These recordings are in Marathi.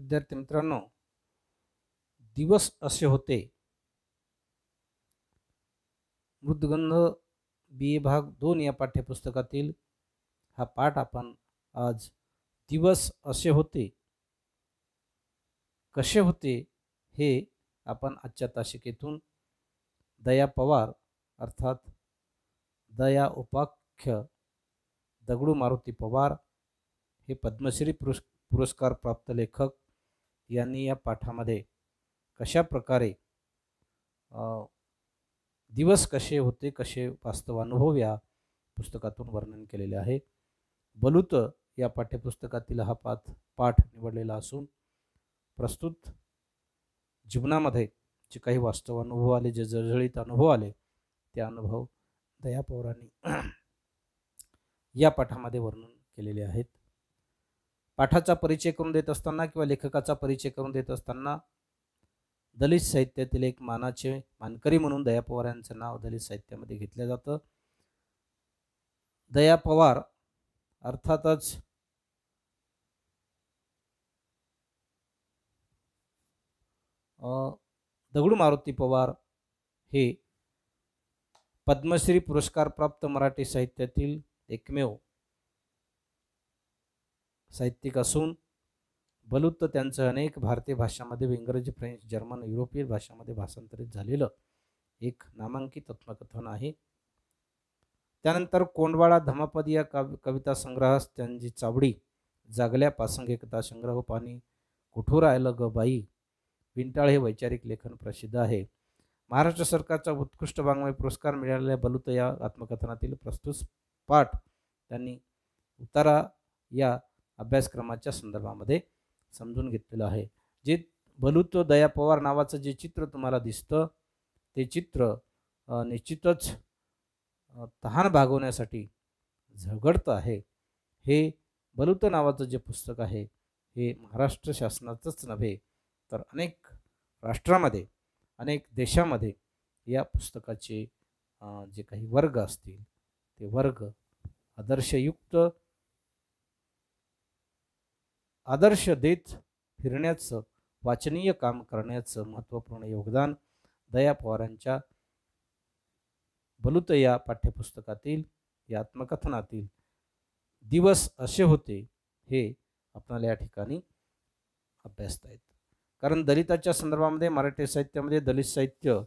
विद्यार्थी मित्रांनो दिवस असे होते मृदगंध बी ए भाग दोन या पाठ्यपुस्तकातील हा पाठ आपण आज दिवस असे होते कसे होते हे आपण आजच्या ताशिकेतून दया पवार अर्थात दया उपाख्य दगडू मारुती पवार हे पद्मश्री पुरस् पुरस्कार प्राप्त लेखक यांनी या पाठामध्ये कशा प्रकारे दिवस कसे होते कसे वास्तव अनुभव या पुस्तकातून वर्णन केलेले आहे बलूत या पाठ्यपुस्तकातील हा पाठ पाठ निवडलेला असून प्रस्तुत जीवनामध्ये जे काही वास्तव अनुभव आले जे जळजळीत अनुभव आले ते अनुभव दया पौराणी या पाठामध्ये वर्णन केलेले आहेत पाठाचा परिचय करून देत असताना किंवा लेखकाचा परिचय करून देत असताना दलित साहित्यातील एक मानाचे मानकरी म्हणून दया पवार यांचं नाव दलित साहित्यामध्ये घेतलं जातं दया पवार अर्थातच दगडू मारुती पवार हे पद्मश्री पुरस्कारप्राप्त मराठी साहित्यातील एकमेव साहित्यिक असून बलुत्त त्यांचं अनेक भारतीय भाषांमध्ये इंग्रजी फ्रेंच जर्मन युरोपियन भाषांमध्ये भाषांतरित झालेलं एक नामांकित आत्मकथन आहे त्यानंतर कोंडवाळा धमापद या कव कविता संग्रहास त्यांची चावडी जागल्या पासंग संग्रह पाणी कुठूर आयलं ग बाई विंटाळ हे वैचारिक लेखन प्रसिद्ध आहे महाराष्ट्र सरकारचा उत्कृष्ट वाङ्मय पुरस्कार मिळालेल्या बलुत या आत्मकथनातील प्रस्तुत पाठ त्यांनी उतारा या अभ्यासक्रमाच्या संदर्भामध्ये समजून घेतलेलं आहे जे बलुत्व दया पवार नावाचं जे चित्र तुम्हाला दिसतं ते चित्र निश्चितच तहान भागवण्यासाठी झगडतं आहे हे बलुत नावाचं जे पुस्तक आहे हे महाराष्ट्र शासनाचंच नव्हे तर अनेक राष्ट्रामध्ये अनेक देशामध्ये या पुस्तकाचे जे काही वर्ग असतील ते वर्ग आदर्शयुक्त आदर्श देत फिरण्याचं वाचनीय काम करण्याचं महत्त्वपूर्ण योगदान दया पवारांच्या बलुत या पाठ्यपुस्तकातील या आत्मकथनातील दिवस असे होते हे आपणाला या ठिकाणी अभ्यासता येत कारण दलिताच्या संदर्भामध्ये मराठी साहित्यामध्ये दलित साहित्य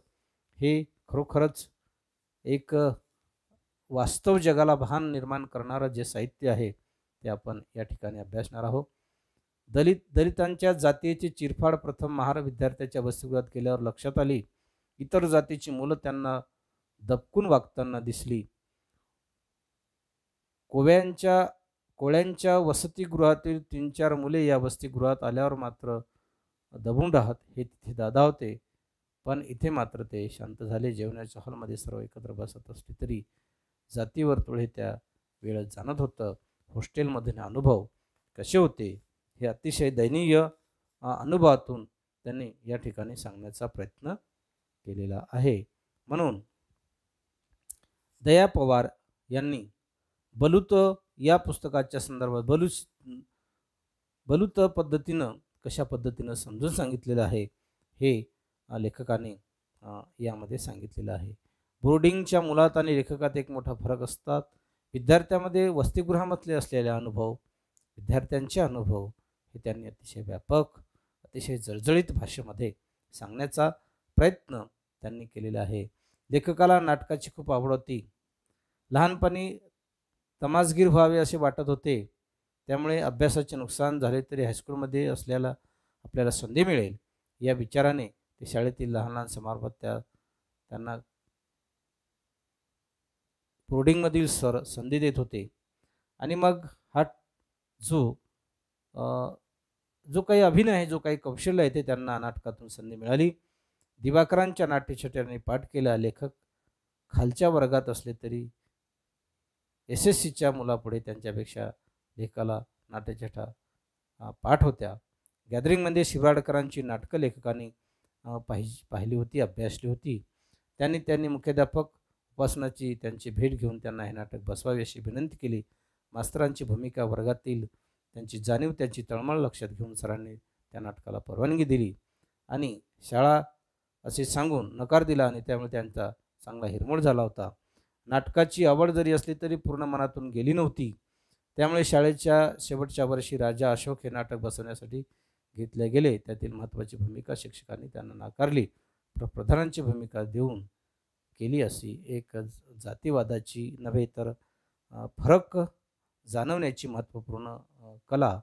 हे खरोखरच एक वास्तव जगाला भान निर्माण करणारं जे साहित्य आहे ते आपण या ठिकाणी अभ्यासणार आहोत दलित दलितांच्या जातीची चिरफाड प्रथम महार विद्यार्थ्याच्या वसतिगृहात गेल्यावर लक्षात आली इतर जातीची मुलं त्यांना दबकून वागताना दिसली कोव्यांच्या कोळ्यांच्या वसतिगृहातील तीन चार मुले या वसतिगृहात आल्यावर मात्र दबून राहत हे तिथे दादा होते पण इथे मात्र ते शांत झाले जेवणाच्या हॉलमध्ये सर्व एकत्र बसत असले तरी जातीवर तुळे त्या वेळेत जाणत होतं हॉस्टेलमधील अनुभव कसे होते हे अतिशय दयनीय अनुभवातून त्यांनी या ठिकाणी सांगण्याचा प्रयत्न केलेला आहे म्हणून दया पवार यांनी बलुत या पुस्तकाच्या संदर्भात बलु बलुत पद्धतीनं कशा पद्धतीनं समजून सांगितलेलं आहे हे लेखकाने यामध्ये सांगितलेलं आहे बोर्डिंगच्या मुलात आणि लेखकात एक मोठा फरक असतात विद्यार्थ्यामध्ये वसतिगृहामधले असलेले अनुभव विद्यार्थ्यांचे अनुभव हे त्यांनी अतिशय व्यापक अतिशय जळजळीत भाषेमध्ये सांगण्याचा प्रयत्न त्यांनी केलेला आहे लेखकाला नाटकाची खूप आवड होती लहानपणी तमासगीर व्हावे असे वाटत होते त्यामुळे अभ्यासाचे नुकसान झाले तरी हायस्कूलमध्ये असल्याला आपल्याला संधी मिळेल या विचाराने ते शाळेतील लहान लहान समारंभात त्या त्यांना बोर्डिंगमधील सर संधी देत होते आणि मग हा जो जो काही अभिनय आहे जो काही कौशल्य आहे ते त्यांना नाटकातून संधी मिळाली दिवाकरांच्या नाट्यछट्यांनी पाठ केला लेखक खालच्या वर्गात असले तरी एस एस सीच्या मुलापुढे त्यांच्यापेक्षा लेखाला नाट्यछटा पाठ होत्या गॅदरिंगमध्ये शिवराडकरांची नाटकं लेखकांनी पाहिज पाहिली होती अभ्यासली होती त्यांनी त्यांनी मुख्याध्यापक उपासनाची त्यांची भेट घेऊन त्यांना हे नाटक बसवावे अशी विनंती केली मास्तरांची भूमिका वर्गातील त्यांची जाणीव त्यांची तळमळ लक्षात घेऊन सरांनी त्या नाटकाला परवानगी दिली आणि शाळा असे सांगून नकार दिला आणि त्यामुळे त्यांचा चांगला हिरमोड झाला होता नाटकाची आवड जरी असली तरी पूर्ण मनातून गेली नव्हती त्यामुळे शाळेच्या शेवटच्या वर्षी राजा अशोक हे नाटक बसवण्यासाठी घेतले गेले त्यातील महत्त्वाची भूमिका शिक्षकांनी त्यांना नाकारली प्रधानांची भूमिका देऊन केली अशी एक जातीवादाची नव्हे तर फरक जाणवण्याची महत्त्वपूर्ण कला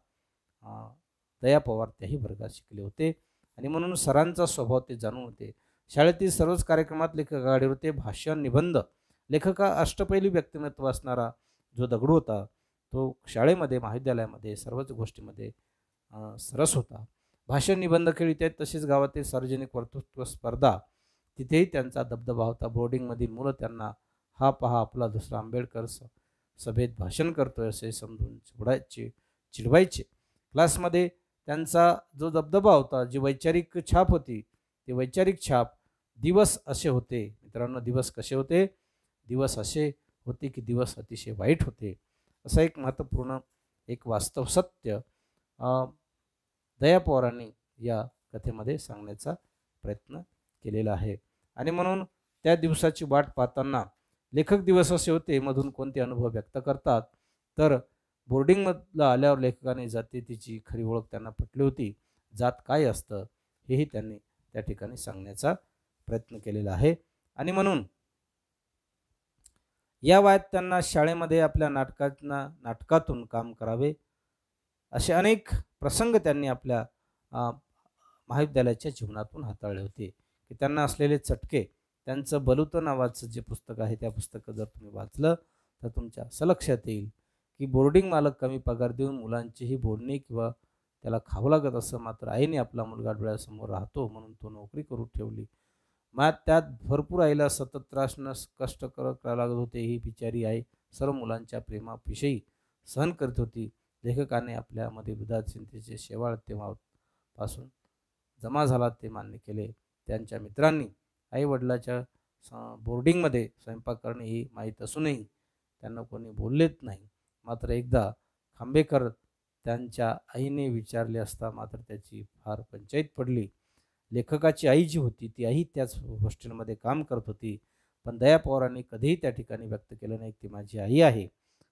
दया पवार त्याही वर्गात शिकले होते आणि म्हणून सरांचा स्वभाव ते जाणून होते शाळेतील सर्वच कार्यक्रमात लेखक आघाडीवर ते भाषण निबंध लेखका अष्टपैली व्यक्तिमत्व असणारा जो दगडू होता तो शाळेमध्ये महाविद्यालयामध्ये सर्वच गोष्टीमध्ये सरस होता भाषण निबंध खेळीत आहेत तसेच गावातील सार्वजनिक वर्तृत्व स्पर्धा तिथेही त्यांचा दबदबा होता बोर्डिंगमधील मुलं त्यांना हा पहा आपला दुसरा आंबेडकर सभेत भाषण करतोय असे समजून चिवडायचे चिडवायचे क्लासमध्ये त्यांचा जो दबदबा होता जी वैचारिक छाप होती ती वैचारिक छाप दिवस असे होते मित्रांनो दिवस कसे होते दिवस असे होते की दिवस अतिशय वाईट होते असा एक महत्त्वपूर्ण एक वास्तव सत्य दया पवारांनी या कथेमध्ये सांगण्याचा प्रयत्न केलेला आहे आणि म्हणून त्या दिवसाची वाट पाहताना लेखक दिवस असे होते मधून कोणते अनुभव व्यक्त करतात तर बोर्डिंगमधला आल्यावर लेखकाने जाते तिची खरी ओळख त्यांना पटली होती जात काय असतं हेही त्यांनी त्या ठिकाणी सांगण्याचा प्रयत्न केलेला आहे आणि म्हणून या वयात त्यांना शाळेमध्ये आपल्या नाटकांना नाटकातून काम करावे असे अनेक प्रसंग त्यांनी आपल्या महाविद्यालयाच्या जीवनातून हाताळले होते की त्यांना असलेले चटके त्यांचं बलुत नावाचं जे पुस्तक आहे त्या पुस्तकं जर तुम्ही वाचलं तर तुमच्या असं लक्षात येईल की बोर्डिंग मालक कमी पगार देऊन मुलांचीही बोलणे किंवा त्याला खावं लागत असं मात्र आईने आपला मुलगा डोळ्यासमोर राहतो म्हणून तो नोकरी करून ठेवली मात त्यात भरपूर आईला सतत त्रास न कष्ट करत करावं लागत होते ही बिचारी आई सर्व मुलांच्या प्रेमाविषयी सहन करत होती लेखकाने आपल्यामध्ये दुधात चिंतेचे शेवाळ तेव्हापासून जमा झाला ते मान्य केले त्यांच्या मित्रांनी आई आईवडिलाच्या बोर्डिंगमध्ये स्वयंपाक करणे ही माहीत असूनही त्यांना कोणी बोललेच नाही मात्र एकदा खांबेकर त्यांच्या आईने विचारले असता मात्र त्याची फार पंचायत पडली लेखकाची आई जी होती ती आई त्याच हॉस्टेलमध्ये काम करत होती पण दया पवारांनी कधीही त्या ठिकाणी व्यक्त केलं नाही ती माझी आई आहे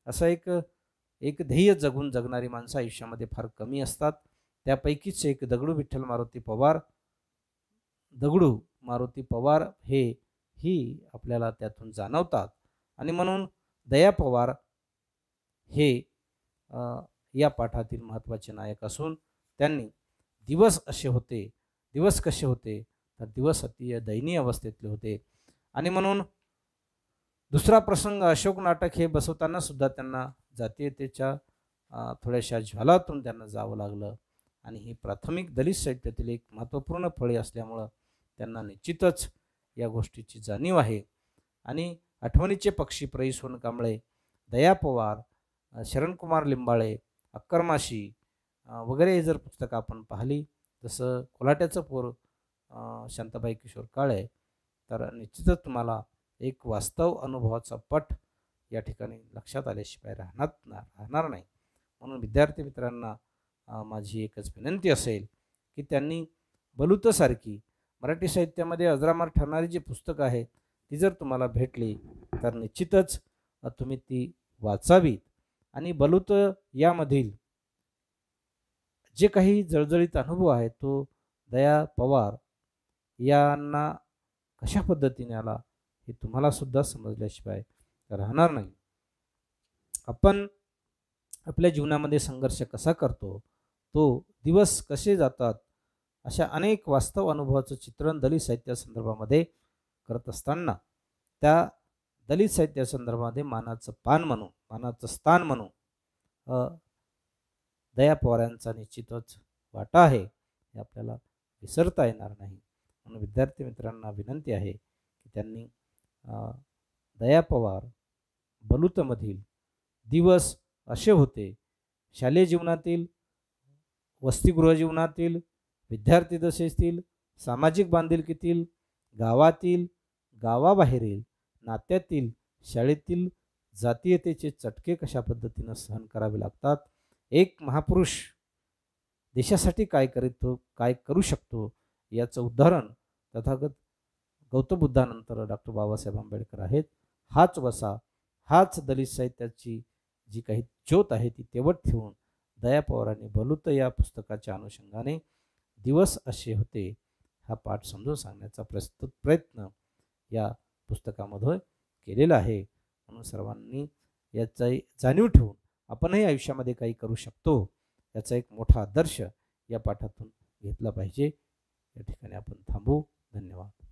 असं एक एक ध्येय जगून जगणारी माणसं आयुष्यामध्ये फार कमी असतात त्यापैकीच एक दगडू विठ्ठल मारुती पवार दगडू मारुती पवार हे ही आपल्याला त्यातून जाणवतात आणि म्हणून दया पवार हे या पाठातील महत्त्वाचे नायक असून त्यांनी दिवस असे होते दिवस कसे होते तर दिवस अतिय दयनीय अवस्थेतले होते आणि म्हणून दुसरा प्रसंग अशोक नाटक हे बसवताना सुद्धा त्यांना जातीयतेच्या थोड्याशा ज्वालातून त्यांना जावं लागलं आणि ही प्राथमिक दलित साहित्यातील एक महत्त्वपूर्ण फळे असल्यामुळं त्यांना निश्चितच या गोष्टीची जाणीव आहे आणि आठवणीचे पक्षी प्रई सोनकांबळे कांबळे दया पवार शरणकुमार लिंबाळे अक्करमाशी वगैरे जर पुस्तकं आपण पाहिली जसं कोलाट्याचं पोर शांताबाई किशोर काळे तर निश्चितच तुम्हाला एक वास्तव अनुभवाचा पट या ठिकाणी लक्षात आल्याशिवाय राहणार ना राहणार नाही म्हणून विद्यार्थी मित्रांना माझी एकच विनंती असेल की त्यांनी बलुतसारखी मराठी साहित्यामध्ये अजरामार ठरणारी जी पुस्तकं आहेत ती जर तुम्हाला भेटली तर निश्चितच तुम्ही ती वाचावीत आणि बलुत यामधील जे काही जळजळीत अनुभव आहे तो दया पवार यांना कशा पद्धतीने आला हे तुम्हाला सुद्धा समजल्याशिवाय राहणार नाही आपण आपल्या जीवनामध्ये संघर्ष कसा करतो तो दिवस कसे जातात अशा अनेक वास्तव अनुभवाचं चित्रण दलित साहित्यासंदर्भामध्ये करत असताना त्या दलित साहित्यासंदर्भामध्ये मानाचं पान म्हणू मानाचं स्थान म्हणू दया पवार यांचा निश्चितच वाटा आहे हे आपल्याला विसरता येणार नाही म्हणून विद्यार्थी मित्रांना विनंती आहे की त्यांनी दया पवार बलूतमधील दिवस असे होते शालेय जीवनातील वसतिगृह जीवनातील विद्यार्थी दशेतील सामाजिक बांधिलकीतील गावातील गावाबाहेरील नात्यातील शाळेतील जातीयतेचे चटके कशा पद्धतीनं सहन करावे लागतात एक महापुरुष देशासाठी काय करीतो काय करू शकतो याचं उदाहरण तथागत गौतम बुद्धानंतर डॉक्टर बाबासाहेब आंबेडकर आहेत हाच वसा हाच दलित साहित्याची जी काही ज्योत आहे ती तेवट ठेवून दया पवारांनी बलुत या पुस्तकाच्या अनुषंगाने दिवस असे होते हा पाठ समजून सांगण्याचा प्रस्तुत प्रयत्न या पुस्तकामध्ये केलेला आहे म्हणून सर्वांनी याचाही जाणीव ठेवून आपणही आयुष्यामध्ये काही करू शकतो याचा एक मोठा आदर्श या पाठातून घेतला पाहिजे या ठिकाणी आपण थांबू धन्यवाद